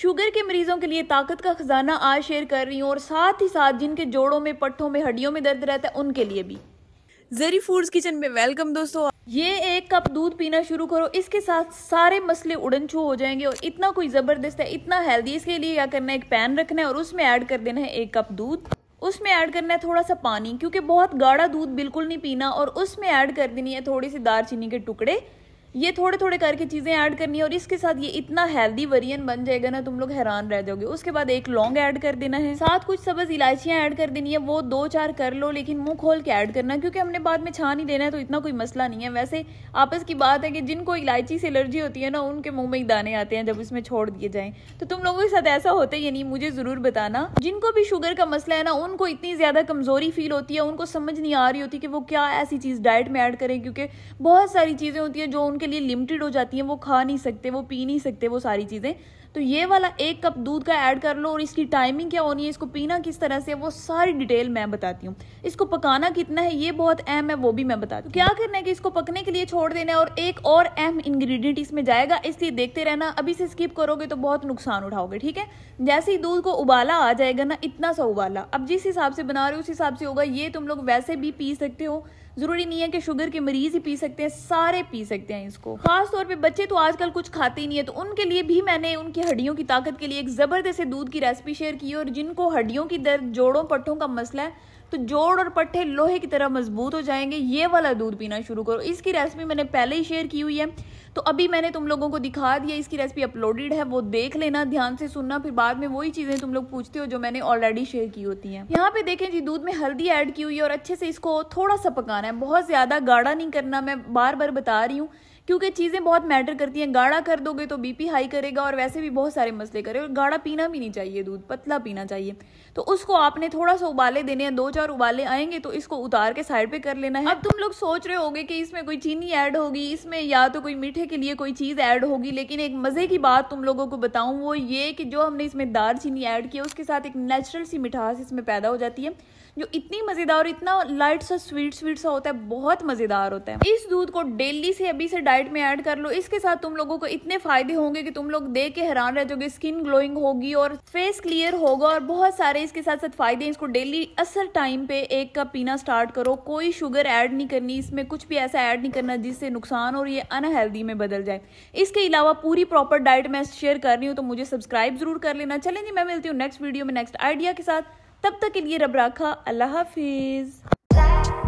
sugar के मरीजों के लिए ताकत का खजाना आज शेयर कर रही हूँ और साथ ही साथ जिनके जोड़ों में पट्टों में हड्डियों में दर्द रहता है उनके लिए भी जरी फूड्स किचन में वेलकम दोस्तों ये एक कप दूध पीना शुरू करो इसके साथ सारे मसले उड़न छू हो जाएंगे और इतना कोई ज़बरदस्त है इतना हेल्दी इसके लिए क्या करना है एक पैन रखना है और उसमें ऐड कर देना है एक कप दूध उसमें ऐड करना है थोड़ा सा पानी क्योंकि बहुत गाढ़ा दूध बिल्कुल नहीं पीना और उसमें ऐड कर देनी है थोड़ी सी दार के टुकड़े ये थोड़े थोड़े करके चीज़ें ऐड करनी है और इसके साथ ये इतना हेल्दी वरियन बन जाएगा ना तुम लोग हैरान रह जाओगे उसके बाद एक लौंग ऐड कर देना है साथ कुछ सब्ज इलायचियाँ ऐड कर देनी है वो दो चार कर लो लेकिन मुंह खोल के ऐड करना क्योंकि हमने बाद में छान ही देना है तो इतना कोई मसला नहीं है वैसे आपस की बात है कि जिनको इलायची से एलर्जी होती है ना उनके मुंह में ही दाने आते हैं जब इसमें छोड़ दिए जाए तो तुम लोगों के साथ ऐसा होता है या नहीं मुझे ज़रूर बताना जिनको भी शुगर का मसला है ना उनको इतनी ज़्यादा कमज़ोरी फील होती है उनको समझ नहीं आ रही होती कि वो क्या ऐसी चीज़ डाइट में ऐड करें क्योंकि बहुत सारी चीज़ें होती हैं जो उन उनके लिए लिमिटेड हो जाती है वो खा नहीं सकते वो पी नहीं सकते वो सारी चीज़ें तो ये वाला एक कप दूध का ऐड कर लो और इसकी टाइमिंग क्या होनी है इसको पीना किस तरह से वो सारी डिटेल मैं बताती हूँ इसको पकाना कितना है ये बहुत अहम है वो भी मैं बताती हूँ क्या करना है कि इसको पकने के लिए छोड़ देना है और एक और अहम इंग्रेडिएंट इसमें जाएगा इसलिए देखते रहना अभी से स्किप करोगे तो बहुत नुकसान उठाओगे ठीक है जैसे ही दूध को उबाला आ जाएगा ना इतना सा उबाला अब जिस हिसाब से बना रहे हो उस हिसाब से होगा ये तुम लोग वैसे भी पी सकते हो ज़रूरी नहीं है कि शुगर के मरीज़ ही पी सकते हैं सारे पी सकते हैं इसको खास तौर पे बच्चे तो आजकल कुछ खाते ही नहीं है तो उनके लिए भी मैंने उनकी हड्डियों की ताकत के लिए एक ज़बरदस्त दूध की रेसिपी शेयर की और जिनको हड्डियों की दर्द जोड़ों पट्टों का मसला है तो जोड़ और पट्टे लोहे की तरह मजबूत हो जाएंगे ये वाला दूध पीना शुरू करो इसकी रेसिपी मैंने पहले ही शेयर की हुई है तो अभी मैंने तुम लोगों को दिखा दिया इसकी रेसिपी अपलोडेड है वो देख लेना ध्यान से सुनना फिर बाद में वही चीज़ें तुम लोग पूछते हो जो मैंने ऑलरेडी शेयर की होती है यहाँ पे देखें जी दूध में हल्दी एड की हुई है और अच्छे से इसको थोड़ा सा पकाना है बहुत ज़्यादा गाढ़ा नहीं करना मैं बार बार बता रही हूँ क्योंकि चीज़ें बहुत मैटर करती हैं गाढ़ा कर दोगे तो बीपी हाई करेगा और वैसे भी बहुत सारे मसले करेगा और गाढ़ा पीना भी नहीं चाहिए दूध पतला पीना चाहिए तो उसको आपने थोड़ा सा उबाले देने हैं दो चार उबाले आएंगे तो इसको उतार के साइड पे कर लेना है अब तुम लोग सोच रहे होगे कि इसमें कोई चीनी ऐड होगी इसमें या तो कोई मीठे के लिए कोई चीज़ ऐड होगी लेकिन एक मज़े की बात तुम लोगों को बताऊँ वो ये कि जो हमने इसमें दार चीनी ऐड किया उसके साथ एक नेचुरल सी मिठास इसमें पैदा हो जाती है जो इतनी मज़ेदार इतना लाइट सा स्वीट स्वीट सा होता है बहुत मज़ेदार होता है इस दूध को डेली से अभी से डाइट डाइट में ऐड कर लो इसके साथ तुम लोगों को इतने फायदे होंगे कि तुम लोग देख के हैरान रह जाओगे स्किन ग्लोइंग होगी और फेस क्लियर होगा और बहुत सारे इसके साथ साथ फायदे इसको डेली असर टाइम पे एक कप पीना स्टार्ट करो कोई शुगर ऐड नहीं करनी इसमें कुछ भी ऐसा ऐड नहीं करना जिससे नुकसान और ये अनहेल्दी में बदल जाए इसके अलावा पूरी प्रॉपर डाइट मैं शेयर कर रही हूँ तो मुझे सब्सक्राइब जरूर कर लेना चले जी मैं मिलती हूँ नेक्स्ट वीडियो में नेक्स्ट आइडिया के साथ तब तक के लिए रब राखा अल्लाह हाफिज़